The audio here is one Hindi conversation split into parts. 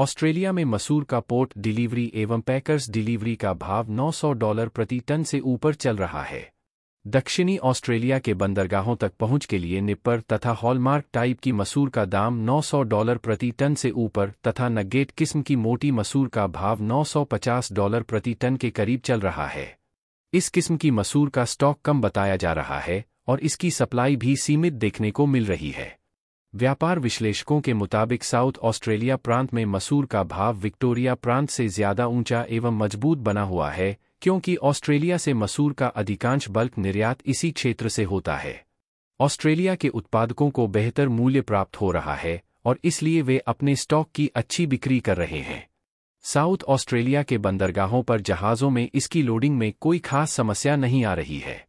ऑस्ट्रेलिया में मसूर का पोर्ट डिलीवरी एवं पैकर्स डिलीवरी का भाव 900 डॉलर प्रति टन से ऊपर चल रहा है दक्षिणी ऑस्ट्रेलिया के बंदरगाहों तक पहुंच के लिए निप्पर तथा हॉलमार्क टाइप की मसूर का दाम 900 डॉलर प्रति टन से ऊपर तथा नगेट किस्म की मोटी मसूर का भाव 950 डॉलर प्रति टन के करीब चल रहा है इस किस्म की मसूर का स्टॉक कम बताया जा रहा है और इसकी सप्लाई भी सीमित देखने को मिल रही है व्यापार विश्लेषकों के मुताबिक साउथ ऑस्ट्रेलिया प्रांत में मसूर का भाव विक्टोरिया प्रांत से ज्यादा ऊंचा एवं मजबूत बना हुआ है क्योंकि ऑस्ट्रेलिया से मसूर का अधिकांश बल्क निर्यात इसी क्षेत्र से होता है ऑस्ट्रेलिया के उत्पादकों को बेहतर मूल्य प्राप्त हो रहा है और इसलिए वे अपने स्टॉक की अच्छी बिक्री कर रहे हैं साउथ ऑस्ट्रेलिया के बंदरगाहों पर जहाज़ों में इसकी लोडिंग में कोई खास समस्या नहीं आ रही है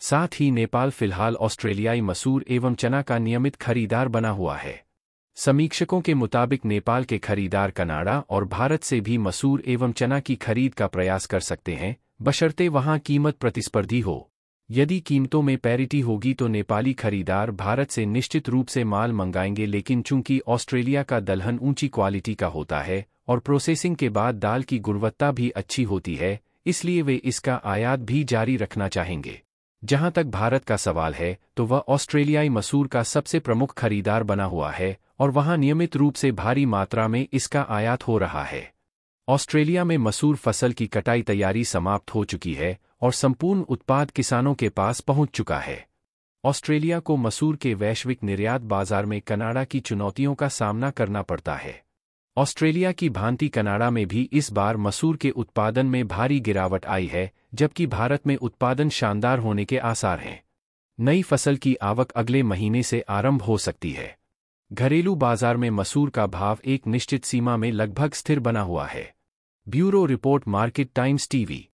साथ ही नेपाल फिलहाल ऑस्ट्रेलियाई मसूर एवं चना का नियमित खरीदार बना हुआ है समीक्षकों के मुताबिक नेपाल के खरीदार कनाडा और भारत से भी मसूर एवं चना की खरीद का प्रयास कर सकते हैं बशर्ते वहां कीमत प्रतिस्पर्धी हो यदि कीमतों में पैरिटी होगी तो नेपाली खरीदार भारत से निश्चित रूप से माल मंगाएंगे लेकिन चूंकि ऑस्ट्रेलिया का दलहन ऊंची क्वालिटी का होता है और प्रोसेसिंग के बाद दाल की गुणवत्ता भी अच्छी होती है इसलिए वे इसका आयात भी जारी रखना चाहेंगे जहां तक भारत का सवाल है तो वह ऑस्ट्रेलियाई मसूर का सबसे प्रमुख खरीदार बना हुआ है और वहां नियमित रूप से भारी मात्रा में इसका आयात हो रहा है ऑस्ट्रेलिया में मसूर फसल की कटाई तैयारी समाप्त हो चुकी है और संपूर्ण उत्पाद किसानों के पास पहुंच चुका है ऑस्ट्रेलिया को मसूर के वैश्विक निर्यात बाजार में कनाडा की चुनौतियों का सामना करना पड़ता है ऑस्ट्रेलिया की भांति कनाडा में भी इस बार मसूर के उत्पादन में भारी गिरावट आई है जबकि भारत में उत्पादन शानदार होने के आसार हैं नई फसल की आवक अगले महीने से आरंभ हो सकती है घरेलू बाजार में मसूर का भाव एक निश्चित सीमा में लगभग स्थिर बना हुआ है bureau report Market Times TV